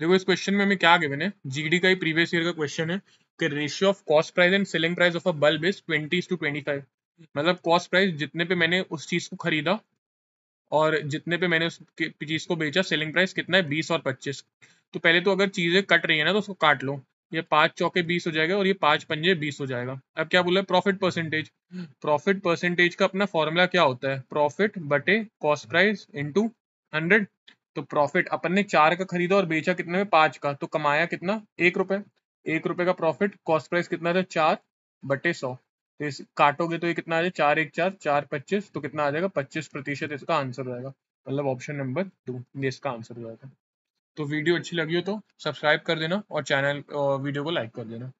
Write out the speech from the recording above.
देखो इस क्वेश्चन में हमें क्या गिवन है जीडी का ही प्रीवियस ईयर का क्वेश्चन है कि ratio of cost price and selling price of a bulb is twenty to twenty five मतलब कॉस्ट प्राइस जितने पे मैंने उस चीज को खरीदा और जितने पे मैंने उस चीज को बेचा सेलिंग प्राइस कितना है बीस और पच्चीस तो पहले तो अगर चीजें कट रही है ना तो उसको काट लो ये पांच चौके बीस हो जाएगा और ये पांच पंजे बीस हो जाएगा अब क्या बोला प्रॉफिट परसेंटेज प्रॉफिट परसेंटेज का अपना फॉर्मूला क्या होता है प्रॉफिट बटे कॉस्ट प्राइस इंटू हंड्रेड तो प्रॉफिट अपन ने चार का खरीदा और बेचा कितने में पांच का तो कमाया कितना एक रुपए एक रुपए का प्रॉफिट कॉस्ट प्राइस कितना था चार बटे सौ तो इस काटोगे तो ये कितना आ जाए चार एक चार चार पच्चीस तो कितना आ जाएगा पच्चीस प्रतिशत इसका आंसर हो जाएगा मतलब ऑप्शन नंबर टू ये इसका आंसर हो जाएगा तो वीडियो अच्छी लगी हो तो सब्सक्राइब कर देना और चैनल वीडियो को लाइक कर देना